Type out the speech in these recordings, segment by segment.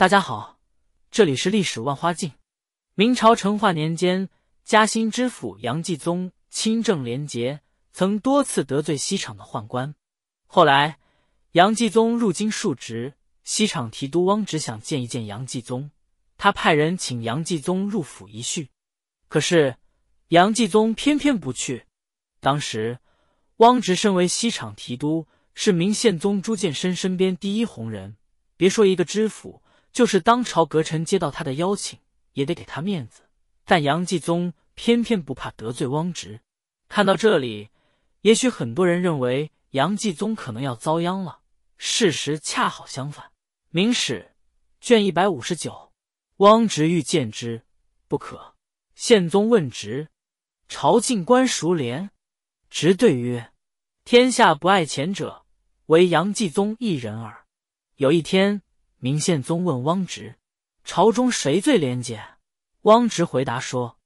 大家好，这里是历史万花镜。明朝成化年间，嘉兴知府杨继宗清正廉洁，曾多次得罪西厂的宦官。后来，杨继宗入京述职，西厂提督汪直想见一见杨继宗，他派人请杨继宗入府一叙。可是，杨继宗偏偏不去。当时，汪直身为西厂提督，是明宪宗朱见深身边第一红人，别说一个知府。就是当朝阁臣接到他的邀请，也得给他面子。但杨继宗偏偏不怕得罪汪直。看到这里，也许很多人认为杨继宗可能要遭殃了。事实恰好相反，《明史》卷一百五十九：汪直欲见之，不可。宪宗问直：“朝近官孰廉？”直对曰：“天下不爱钱者，唯杨继宗一人耳。”有一天。明宪宗问汪直：“朝中谁最廉洁？”汪直回答说：“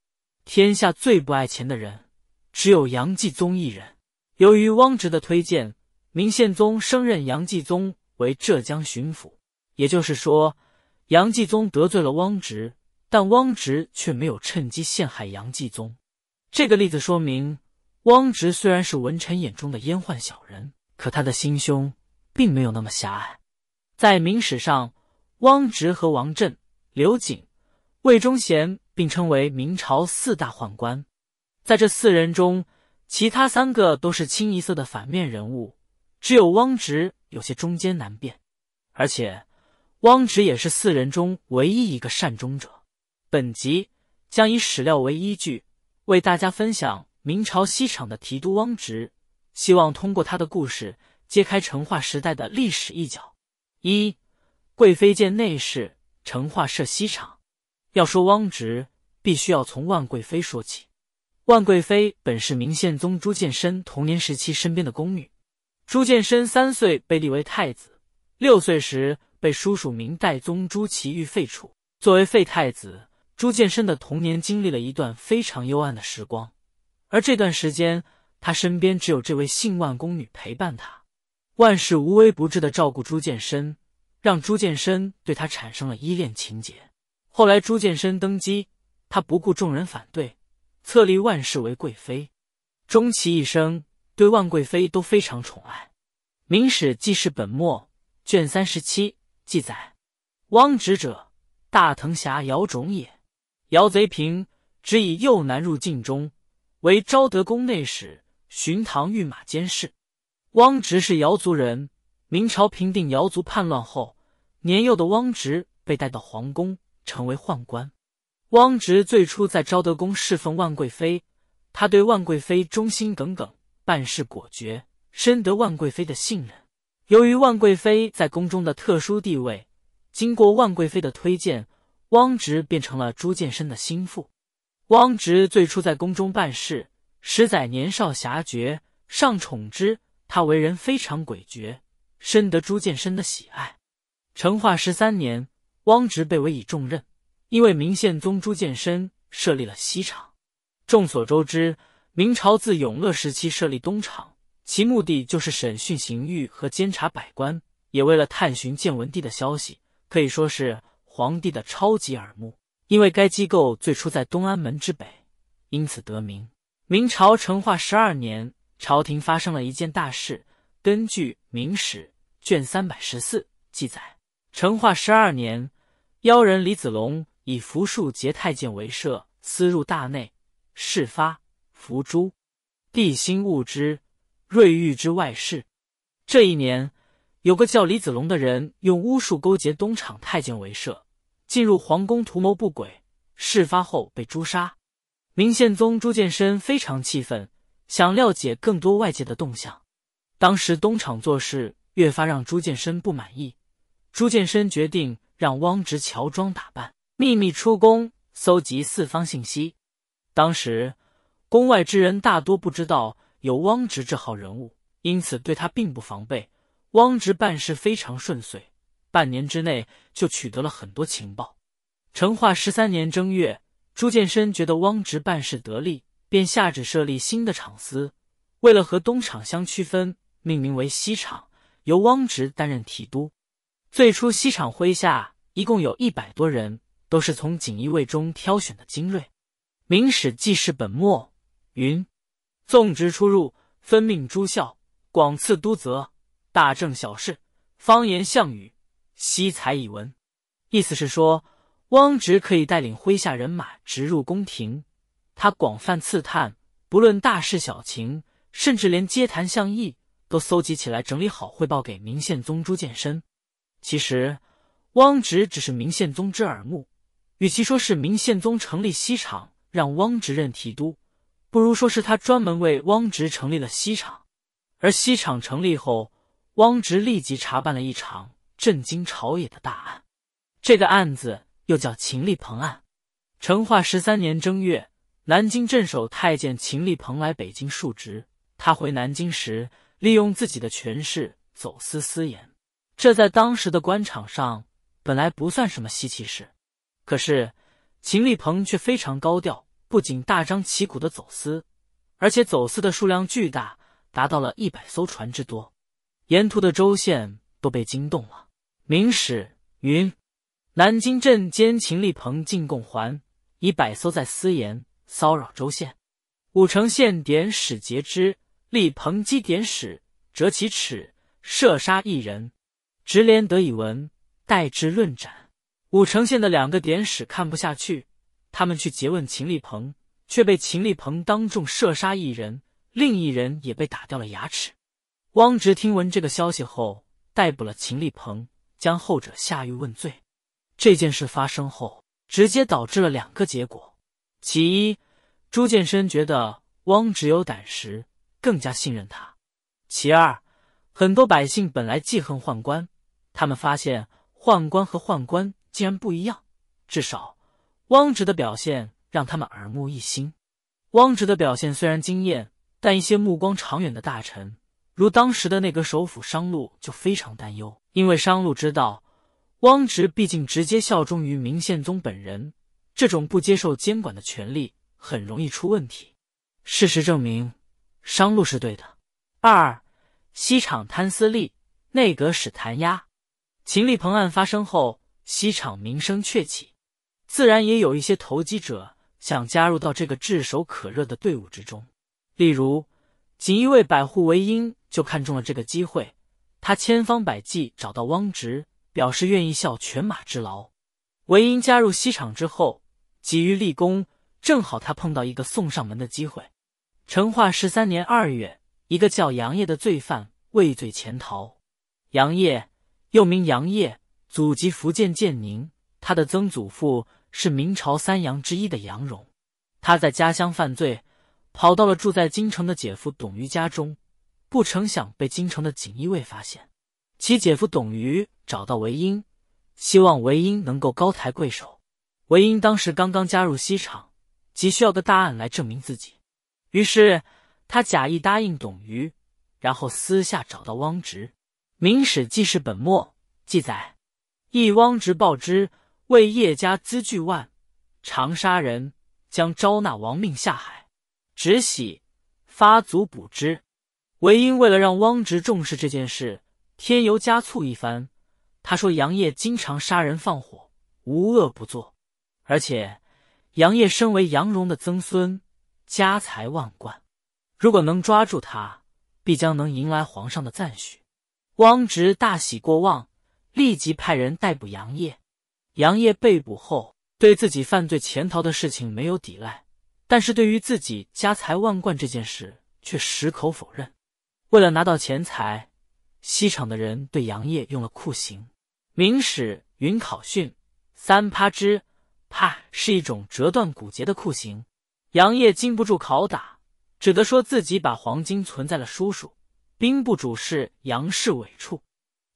天下最不爱钱的人，只有杨继宗一人。”由于汪直的推荐，明宪宗升任杨继宗为浙江巡抚。也就是说，杨继宗得罪了汪直，但汪直却没有趁机陷害杨继宗。这个例子说明，汪直虽然是文臣眼中的阉宦小人，可他的心胸并没有那么狭隘。在明史上，汪直和王振、刘瑾、魏忠贤并称为明朝四大宦官。在这四人中，其他三个都是清一色的反面人物，只有汪直有些中间难辨。而且，汪直也是四人中唯一一个善终者。本集将以史料为依据，为大家分享明朝西厂的提督汪直，希望通过他的故事，揭开成化时代的历史一角。一贵妃见内侍，成化设西厂。要说汪直，必须要从万贵妃说起。万贵妃本是明宪宗朱见深童年时期身边的宫女。朱见深三岁被立为太子，六岁时被叔叔明代宗朱祁钰废黜。作为废太子，朱见深的童年经历了一段非常幽暗的时光。而这段时间，他身边只有这位姓万宫女陪伴他，万事无微不至的照顾朱见深。让朱见深对他产生了依恋情结。后来朱见深登基，他不顾众人反对，册立万氏为贵妃，终其一生对万贵妃都非常宠爱。《明史记事本末》卷三十七记载：汪直者，大藤峡姚种也。姚贼平，只以右南入晋中，为昭德宫内史、巡堂御马监事。汪直是瑶族人。明朝平定瑶族叛乱后，年幼的汪直被带到皇宫，成为宦官。汪直最初在昭德宫侍奉万贵妃，他对万贵妃忠心耿耿，办事果决，深得万贵妃的信任。由于万贵妃在宫中的特殊地位，经过万贵妃的推荐，汪直变成了朱见深的心腹。汪直最初在宫中办事，十载年少侠绝，上宠之。他为人非常诡谲。深得朱见深的喜爱。成化十三年，汪直被委以重任，因为明宪宗朱见深设立了西厂。众所周知，明朝自永乐时期设立东厂，其目的就是审讯刑狱和监察百官，也为了探寻建文帝的消息，可以说是皇帝的超级耳目。因为该机构最初在东安门之北，因此得名。明朝成化十二年，朝廷发生了一件大事，根据《明史》。卷三百十四记载：成化十二年，妖人李子龙以符术结太监为设，私入大内，事发，伏诛。帝心悟之，瑞玉之外事。这一年，有个叫李子龙的人用巫术勾结东厂太监为设，进入皇宫图谋不轨，事发后被诛杀。明宪宗朱见深非常气愤，想了解更多外界的动向。当时东厂做事。越发让朱见深不满意，朱见深决定让汪直乔装打扮，秘密出宫搜集四方信息。当时宫外之人大多不知道有汪直这号人物，因此对他并不防备。汪直办事非常顺遂，半年之内就取得了很多情报。成化十三年正月，朱见深觉得汪直办事得力，便下旨设立新的厂司，为了和东厂相区分，命名为西厂。由汪直担任提督，最初西厂麾下一共有一百多人，都是从锦衣卫中挑选的精锐。《明史记事本末》云：“纵直出入，分命诸校，广赐都则，大政小事，方言项语，惜才以闻。”意思是说，汪直可以带领麾下人马直入宫廷，他广泛刺探，不论大事小情，甚至连接谈巷议。都搜集起来，整理好，汇报给明宪宗朱见深。其实，汪直只是明宪宗之耳目。与其说是明宪宗成立西厂，让汪直任提督，不如说是他专门为汪直成立了西厂。而西厂成立后，汪直立即查办了一场震惊朝野的大案。这个案子又叫秦立鹏案。成化十三年正月，南京镇守太监秦立鹏来北京述职。他回南京时，利用自己的权势走私私盐，这在当时的官场上本来不算什么稀奇事。可是秦立鹏却非常高调，不仅大张旗鼓的走私，而且走私的数量巨大，达到了一百艘船之多。沿途的州县都被惊动了。明史云：南京镇兼秦立鹏进贡还以百艘在私盐，骚扰州县。武城县典史截之。立鹏击典史折其齿，射杀一人，直连得以闻，待之论斩。武城县的两个典史看不下去，他们去诘问秦立鹏，却被秦立鹏当众射杀一人，另一人也被打掉了牙齿。汪直听闻这个消息后，逮捕了秦立鹏，将后者下狱问罪。这件事发生后，直接导致了两个结果：其一，朱见深觉得汪直有胆识。更加信任他。其二，很多百姓本来记恨宦官，他们发现宦官和宦官竟然不一样，至少汪直的表现让他们耳目一新。汪直的表现虽然惊艳，但一些目光长远的大臣，如当时的内阁首辅商禄，就非常担忧，因为商禄知道，汪直毕竟直接效忠于明宪宗本人，这种不接受监管的权力很容易出问题。事实证明。商路是对的。二，西厂贪私利，内阁使弹压。秦立鹏案发生后，西厂名声鹊起，自然也有一些投机者想加入到这个炙手可热的队伍之中。例如，锦衣卫百户韦英就看中了这个机会，他千方百计找到汪直，表示愿意效犬马之劳。韦英加入西厂之后，急于立功，正好他碰到一个送上门的机会。成化十三年二月，一个叫杨业的罪犯畏罪潜逃。杨业又名杨业，祖籍福建建宁，他的曾祖父是明朝三杨之一的杨荣。他在家乡犯罪，跑到了住在京城的姐夫董于家中，不成想被京城的锦衣卫发现。其姐夫董于找到韦英，希望韦英能够高抬贵手。韦英当时刚刚加入西厂，急需要个大案来证明自己。于是他假意答应董瑜，然后私下找到汪直。《明史记事本末》记载，一汪直报之，为叶家资巨万，长沙人，将招纳亡命下海。直喜，发足捕之。韦因为了让汪直重视这件事，添油加醋一番。他说：“杨业经常杀人放火，无恶不作，而且杨业身为杨荣的曾孙。”家财万贯，如果能抓住他，必将能迎来皇上的赞许。汪直大喜过望，立即派人逮捕杨业。杨业被捕后，对自己犯罪潜逃的事情没有抵赖，但是对于自己家财万贯这件事却矢口否认。为了拿到钱财，西厂的人对杨业用了酷刑。《明史·云考训》：“三趴之趴是一种折断骨节的酷刑。”杨业禁不住拷打，只得说自己把黄金存在了叔叔兵部主事杨世伟处。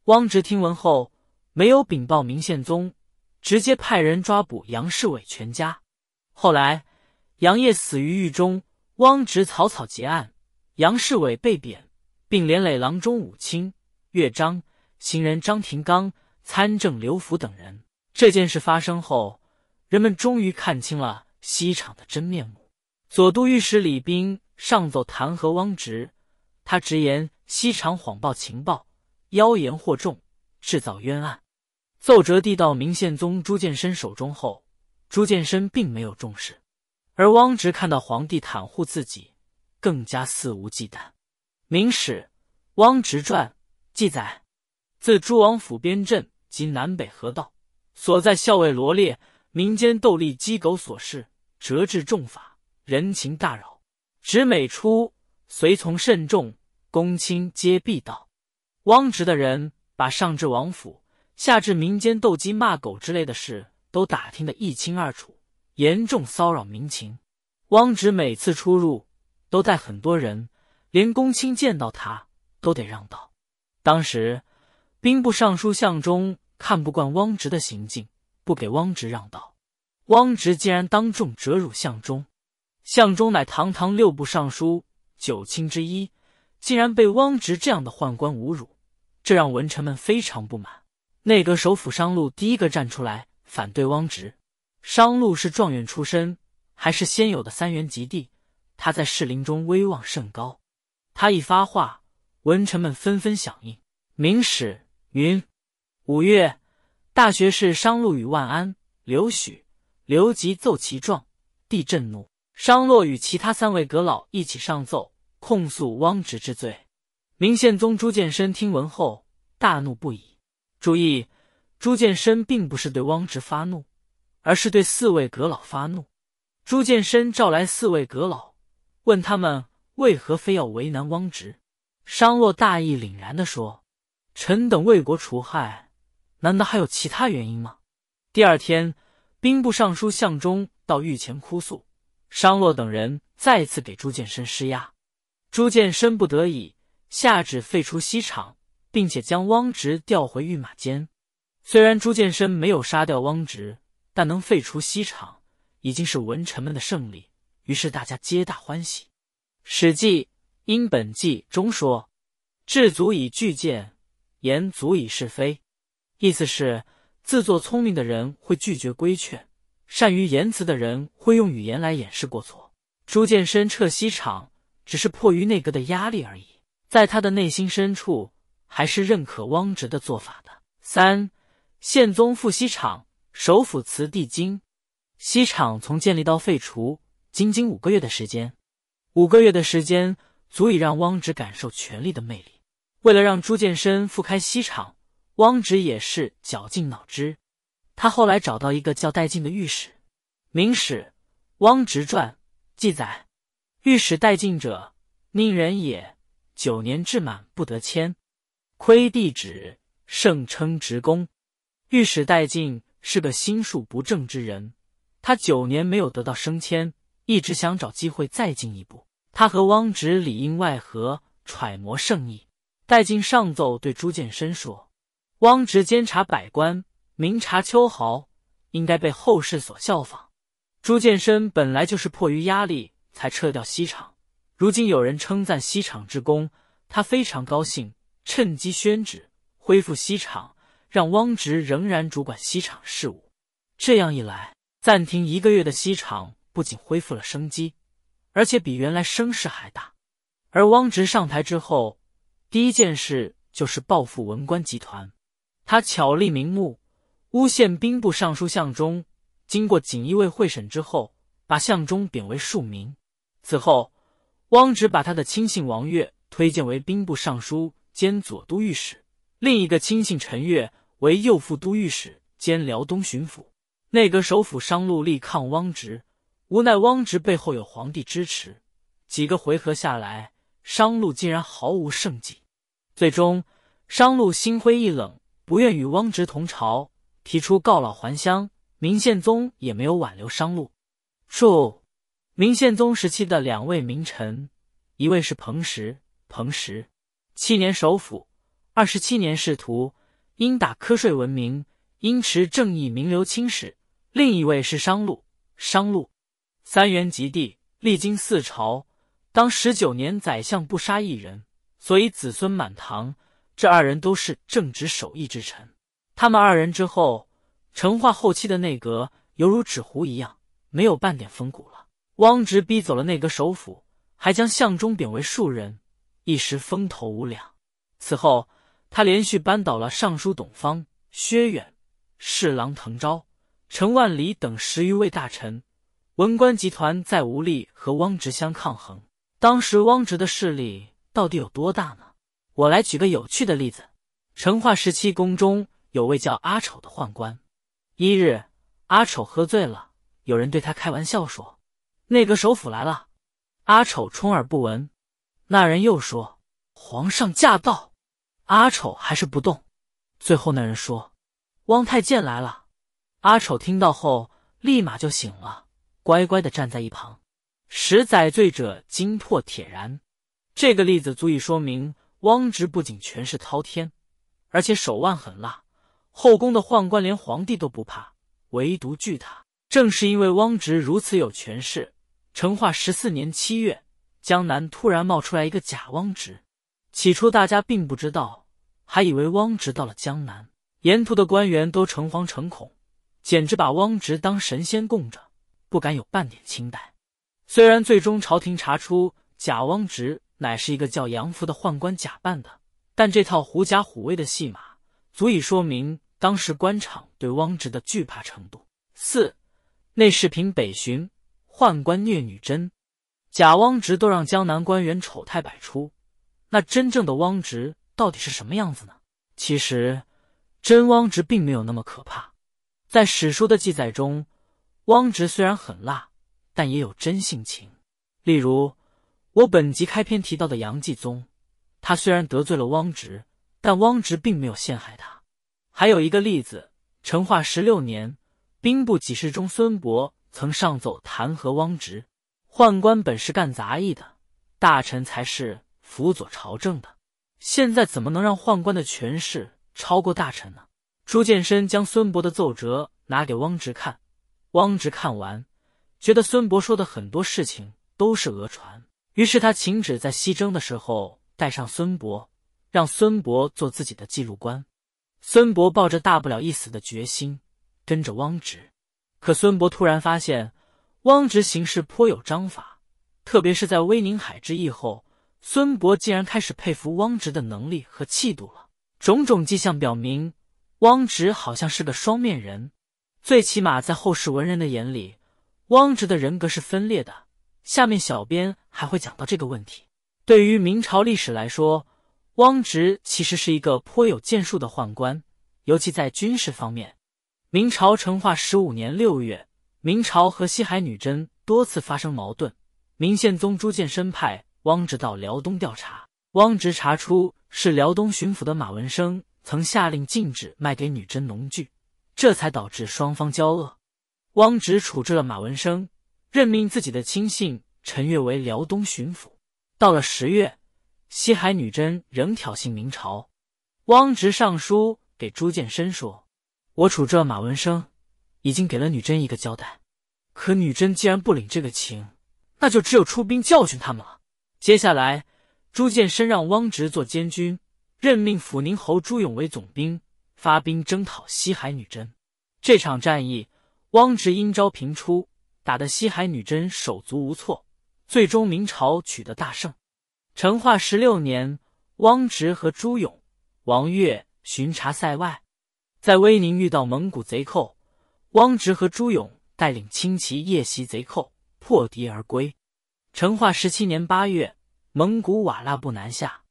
汪直听闻后，没有禀报明宪宗，直接派人抓捕杨世伟全家。后来，杨业死于狱中，汪直草草结案，杨世伟被贬，并连累郎中武清、乐章、行人张廷刚、参政刘福等人。这件事发生后，人们终于看清了西厂的真面目。左都御史李冰上奏弹劾汪直，他直言西厂谎报情报，妖言惑众，制造冤案。奏折递到明宪宗朱见深手中后，朱见深并没有重视，而汪直看到皇帝袒护自己，更加肆无忌惮。《明史·汪直传》记载：自诸王府边镇及南北河道所在校尉罗列，民间斗笠鸡狗琐事，辄至重法。人情大扰，直每出随从慎重，公卿皆必道。汪直的人把上至王府、下至民间斗鸡骂狗之类的事都打听得一清二楚，严重骚扰民情。汪直每次出入都带很多人，连公卿见到他都得让道。当时兵部尚书相中看不惯汪直的行径，不给汪直让道，汪直竟然当众折辱相中。相中乃堂堂六部尚书、九卿之一，竟然被汪直这样的宦官侮辱，这让文臣们非常不满。内阁首辅商禄第一个站出来反对汪直。商禄是状元出身，还是先有的三元及第，他在士林中威望甚高。他一发话，文臣们纷纷响应。《明史》云：五月，大学士商禄与万安、刘许、刘吉奏其状，帝震怒。商洛与其他三位阁老一起上奏控诉汪直之罪。明宪宗朱见深听闻后大怒不已。注意，朱见深并不是对汪直发怒，而是对四位阁老发怒。朱见深召来四位阁老，问他们为何非要为难汪直。商洛大义凛然地说：“臣等为国除害，难道还有其他原因吗？”第二天，兵部尚书项忠到御前哭诉。商洛等人再次给朱见深施压，朱见深不得已下旨废除西厂，并且将汪直调回御马监。虽然朱见深没有杀掉汪直，但能废除西厂已经是文臣们的胜利，于是大家皆大欢喜。《史记·殷本纪》中说：“智足以拒谏，言足以是非。”意思是自作聪明的人会拒绝规劝。善于言辞的人会用语言来掩饰过错。朱见深撤西厂只是迫于内阁的压力而已，在他的内心深处还是认可汪直的做法的。三，宪宗复西厂，首辅辞帝京。西厂从建立到废除，仅仅五个月的时间。五个月的时间足以让汪直感受权力的魅力。为了让朱见深复开西厂，汪直也是绞尽脑汁。他后来找到一个叫戴进的御史，《明史·汪直传》记载，御史戴进者，宁人也。九年至满不得迁，窥帝旨，盛称职公。御史戴进是个心术不正之人，他九年没有得到升迁，一直想找机会再进一步。他和汪直里应外合，揣摩圣意。戴进上奏对朱见深说：“汪直监察百官。”明察秋毫，应该被后世所效仿。朱见深本来就是迫于压力才撤掉西厂，如今有人称赞西厂之功，他非常高兴，趁机宣旨恢复西厂，让汪直仍然主管西厂事务。这样一来，暂停一个月的西厂不仅恢复了生机，而且比原来声势还大。而汪直上台之后，第一件事就是报复文官集团，他巧立名目。诬陷兵部尚书项忠，经过锦衣卫会审之后，把项忠贬为庶民。此后，汪直把他的亲信王岳推荐为兵部尚书兼左都御史，另一个亲信陈岳为右副都御史兼辽东巡抚。内阁首辅商禄力抗汪直，无奈汪直背后有皇帝支持，几个回合下来，商禄竟然毫无胜绩。最终，商禄心灰意冷，不愿与汪直同朝。提出告老还乡，明宪宗也没有挽留商禄。注：明宪宗时期的两位名臣，一位是彭石，彭石七年首辅，二十七年仕途，因打瞌睡闻名，因持正义名留青史；另一位是商禄，商禄三元及第，历经四朝，当十九年宰相，不杀一人，所以子孙满堂。这二人都是正直守义之臣。他们二人之后，成化后期的内阁犹如纸糊一样，没有半点风骨了。汪直逼走了内阁首辅，还将相中贬为庶人，一时风头无两。此后，他连续扳倒了尚书董方、薛远、侍郎滕昭、陈万里等十余位大臣，文官集团再无力和汪直相抗衡。当时汪直的势力到底有多大呢？我来举个有趣的例子：成化时期，宫中。有位叫阿丑的宦官，一日阿丑喝醉了，有人对他开玩笑说：“内阁首辅来了。”阿丑充耳不闻。那人又说：“皇上驾到。”阿丑还是不动。最后那人说：“汪太监来了。”阿丑听到后立马就醒了，乖乖的站在一旁。十载醉者惊破铁然，这个例子足以说明汪直不仅权势滔天，而且手腕狠辣。后宫的宦官连皇帝都不怕，唯独惧他。正是因为汪直如此有权势，成化十四年七月，江南突然冒出来一个假汪直。起初大家并不知道，还以为汪直到了江南，沿途的官员都诚惶诚恐，简直把汪直当神仙供着，不敢有半点轻白。虽然最终朝廷查出假汪直乃是一个叫杨福的宦官假扮的，但这套狐假虎威的戏码，足以说明。当时官场对汪直的惧怕程度。四内视频北巡，宦官虐女真，假汪直都让江南官员丑态百出。那真正的汪直到底是什么样子呢？其实，真汪直并没有那么可怕。在史书的记载中，汪直虽然狠辣，但也有真性情。例如，我本集开篇提到的杨继宗，他虽然得罪了汪直，但汪直并没有陷害他。还有一个例子，成化十六年，兵部给事中孙伯曾上奏弹劾汪直。宦官本是干杂役的，大臣才是辅佐朝政的。现在怎么能让宦官的权势超过大臣呢？朱见深将孙伯的奏折拿给汪直看，汪直看完，觉得孙伯说的很多事情都是讹传，于是他请旨在西征的时候带上孙伯，让孙伯做自己的记录官。孙博抱着大不了一死的决心，跟着汪直。可孙博突然发现，汪直行事颇有章法，特别是在威宁海之役后，孙博竟然开始佩服汪直的能力和气度了。种种迹象表明，汪直好像是个双面人。最起码在后世文人的眼里，汪直的人格是分裂的。下面小编还会讲到这个问题。对于明朝历史来说，汪直其实是一个颇有建树的宦官，尤其在军事方面。明朝成化十五年六月，明朝和西海女真多次发生矛盾。明宪宗朱见深派汪直到辽东调查，汪直查出是辽东巡抚的马文生曾下令禁止卖给女真农具，这才导致双方交恶。汪直处置了马文生，任命自己的亲信陈钺为辽东巡抚。到了十月。西海女真仍挑衅明朝，汪直上书给朱见深说：“我处这马文生已经给了女真一个交代，可女真既然不领这个情，那就只有出兵教训他们了。”接下来，朱见深让汪直做监军，任命抚宁侯朱勇为总兵，发兵征讨西海女真。这场战役，汪直阴招频出，打的西海女真手足无措，最终明朝取得大胜。成化十六年，汪直和朱勇、王岳巡查塞外，在威宁遇到蒙古贼寇。汪直和朱勇带领轻骑夜袭贼寇，破敌而归。成化十七年八月，蒙古瓦剌部南下，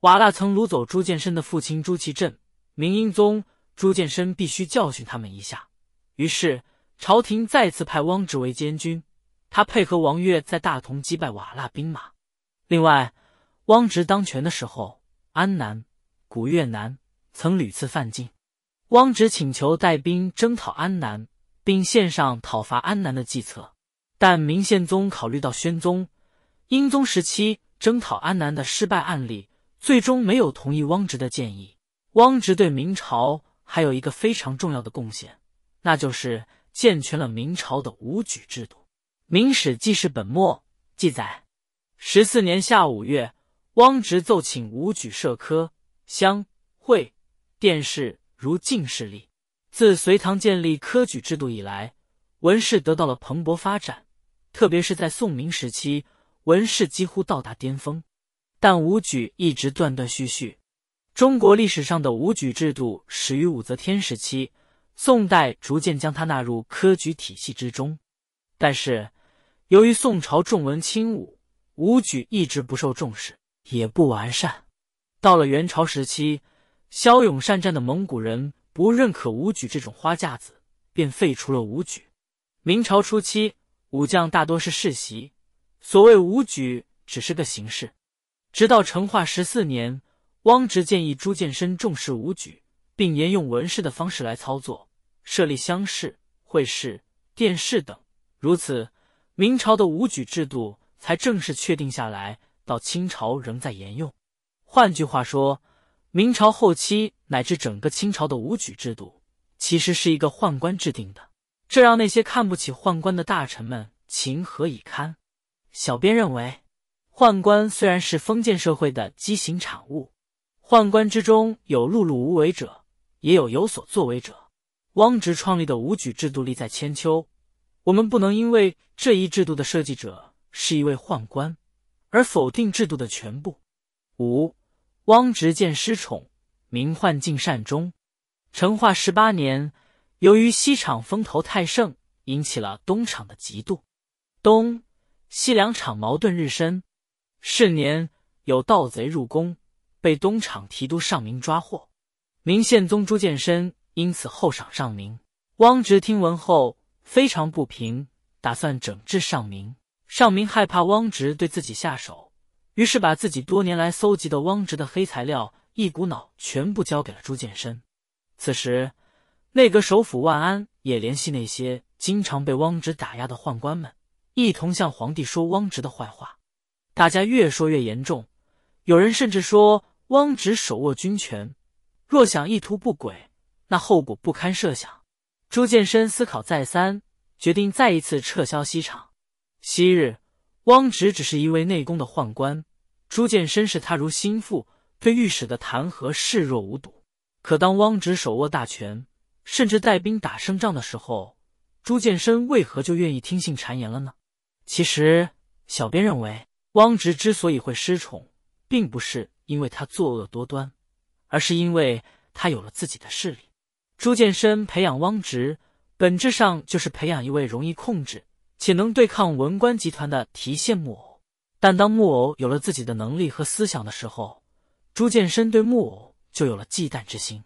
瓦剌曾掳走朱见深的父亲朱祁镇。明英宗朱见深必须教训他们一下。于是，朝廷再次派汪直为监军，他配合王岳在大同击败瓦剌兵马。另外。汪直当权的时候，安南、古越南曾屡次犯境。汪直请求带兵征讨安南，并献上讨伐安南的计策，但明宪宗考虑到宣宗、英宗时期征讨安南的失败案例，最终没有同意汪直的建议。汪直对明朝还有一个非常重要的贡献，那就是健全了明朝的武举制度。《明史记事本末》记载，十四年下五月。汪直奏请武举设科乡会殿试如进士例。自隋唐建立科举制度以来，文士得到了蓬勃发展，特别是在宋明时期，文士几乎到达巅峰。但武举一直断断续续。中国历史上的武举制度始于武则天时期，宋代逐渐将它纳入科举体系之中。但是，由于宋朝重文轻武，武举一直不受重视。也不完善。到了元朝时期，骁勇善战的蒙古人不认可武举这种花架子，便废除了武举。明朝初期，武将大多是世袭，所谓武举只是个形式。直到成化十四年，汪直建议朱见深重视武举，并沿用文士的方式来操作，设立乡试、会试、殿试等，如此，明朝的武举制度才正式确定下来。到清朝仍在沿用，换句话说，明朝后期乃至整个清朝的武举制度其实是一个宦官制定的，这让那些看不起宦官的大臣们情何以堪？小编认为，宦官虽然是封建社会的畸形产物，宦官之中有碌碌无为者，也有有所作为者。汪直创立的武举制度立在千秋，我们不能因为这一制度的设计者是一位宦官。而否定制度的全部。五，汪直见失宠，明患尽善终。成化十八年，由于西厂风头太盛，引起了东厂的嫉妒，东西两厂矛盾日深。是年，有盗贼入宫，被东厂提督尚明抓获，明宪宗朱见深因此厚赏尚明。汪直听闻后非常不平，打算整治尚明。尚明害怕汪直对自己下手，于是把自己多年来搜集的汪直的黑材料一股脑全部交给了朱见深。此时，内阁首辅万安也联系那些经常被汪直打压的宦官们，一同向皇帝说汪直的坏话。大家越说越严重，有人甚至说汪直手握军权，若想意图不轨，那后果不堪设想。朱见深思考再三，决定再一次撤销西厂。昔日，汪直只是一位内宫的宦官，朱见深视他如心腹，对御史的弹劾视若无睹。可当汪直手握大权，甚至带兵打胜仗的时候，朱见深为何就愿意听信谗言了呢？其实，小编认为，汪直之所以会失宠，并不是因为他作恶多端，而是因为他有了自己的势力。朱见深培养汪直，本质上就是培养一位容易控制。且能对抗文官集团的提线木偶，但当木偶有了自己的能力和思想的时候，朱见深对木偶就有了忌惮之心，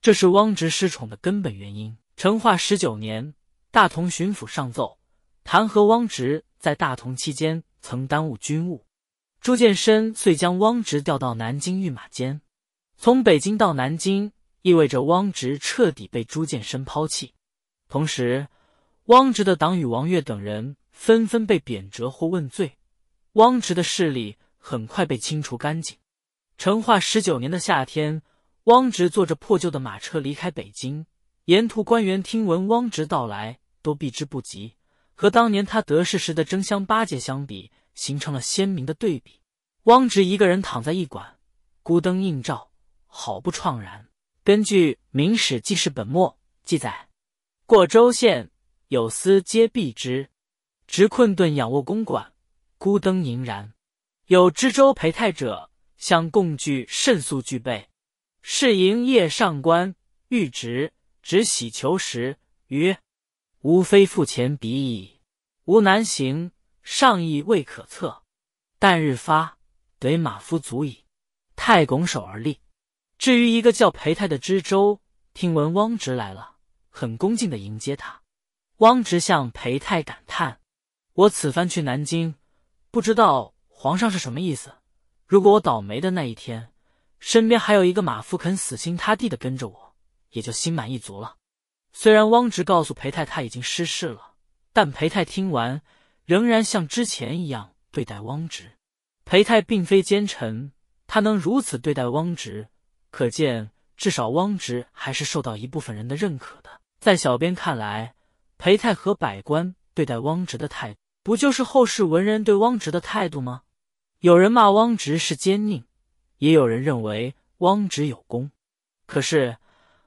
这是汪直失宠的根本原因。成化十九年，大同巡抚上奏弹劾汪直在大同期间曾耽误军务，朱见深遂将汪直调到南京御马监。从北京到南京，意味着汪直彻底被朱见深抛弃，同时。汪直的党羽王岳等人纷纷被贬谪或问罪，汪直的势力很快被清除干净。成化十九年的夏天，汪直坐着破旧的马车离开北京，沿途官员听闻汪直到来都避之不及，和当年他得势时的争相巴结相比，形成了鲜明的对比。汪直一个人躺在驿馆，孤灯映照，好不怆然。根据《明史记事本末》记载，过州县。有司皆避之，直困顿仰卧公馆，孤灯荧然。有知州裴泰者，相共聚甚速具备，是营夜上官。欲直，直喜求食，曰：“吾非负钱鼻矣，吾难行，上意未可测，但日发，得马夫足矣。”太拱手而立。至于一个叫裴泰的知州，听闻汪直来了，很恭敬的迎接他。汪直向裴泰感叹：“我此番去南京，不知道皇上是什么意思。如果我倒霉的那一天，身边还有一个马夫肯死心塌地的跟着我，也就心满意足了。”虽然汪直告诉裴太他已经失势了，但裴泰听完仍然像之前一样对待汪直。裴泰并非奸臣，他能如此对待汪直，可见至少汪直还是受到一部分人的认可的。在小编看来。裴泰和百官对待汪直的态度，不就是后世文人对汪直的态度吗？有人骂汪直是奸佞，也有人认为汪直有功。可是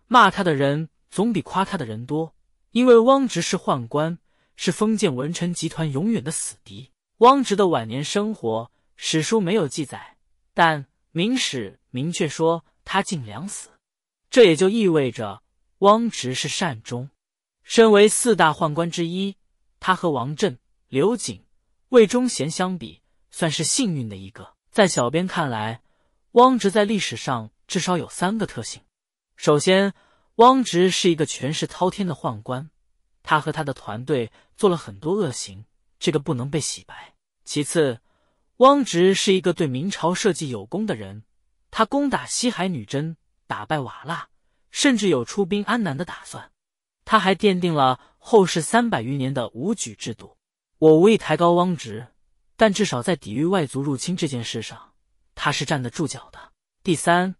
骂他的人总比夸他的人多，因为汪直是宦官，是封建文臣集团永远的死敌。汪直的晚年生活史书没有记载，但《明史》明确说他竟两死，这也就意味着汪直是善终。身为四大宦官之一，他和王振、刘瑾、魏忠贤相比，算是幸运的一个。在小编看来，汪直在历史上至少有三个特性：首先，汪直是一个权势滔天的宦官，他和他的团队做了很多恶行，这个不能被洗白；其次，汪直是一个对明朝社稷有功的人，他攻打西海女真，打败瓦剌，甚至有出兵安南的打算。他还奠定了后世三百余年的武举制度。我无意抬高汪直，但至少在抵御外族入侵这件事上，他是站得住脚的。第三，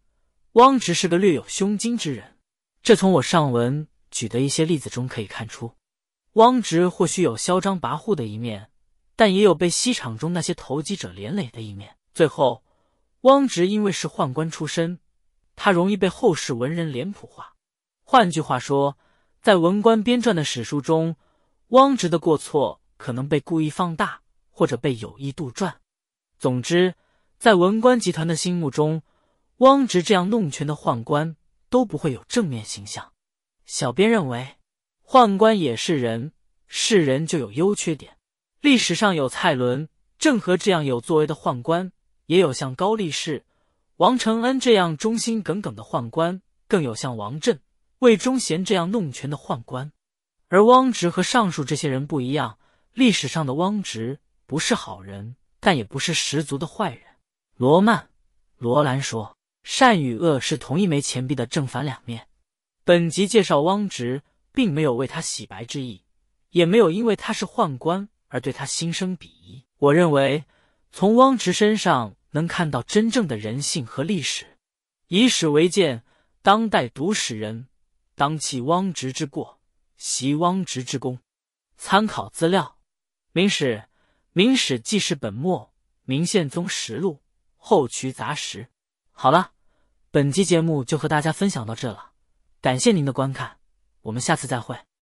汪直是个略有胸襟之人，这从我上文举的一些例子中可以看出。汪直或许有嚣张跋扈的一面，但也有被西厂中那些投机者连累的一面。最后，汪直因为是宦官出身，他容易被后世文人脸谱化。换句话说。在文官编撰的史书中，汪直的过错可能被故意放大或者被有意杜撰。总之，在文官集团的心目中，汪直这样弄权的宦官都不会有正面形象。小编认为，宦官也是人，是人就有优缺点。历史上有蔡伦、郑和这样有作为的宦官，也有像高力士、王承恩这样忠心耿耿的宦官，更有像王振。魏忠贤这样弄权的宦官，而汪直和上述这些人不一样。历史上的汪直不是好人，但也不是十足的坏人。罗曼·罗兰说：“善与恶是同一枚钱币的正反两面。”本集介绍汪直，并没有为他洗白之意，也没有因为他是宦官而对他心生鄙夷。我认为，从汪直身上能看到真正的人性和历史。以史为鉴，当代读史人。当弃汪直之过，袭汪直之功。参考资料：《明史》《明史纪事本末》《明宪宗实录》《后渠杂识》。好了，本期节目就和大家分享到这了，感谢您的观看，我们下次再会。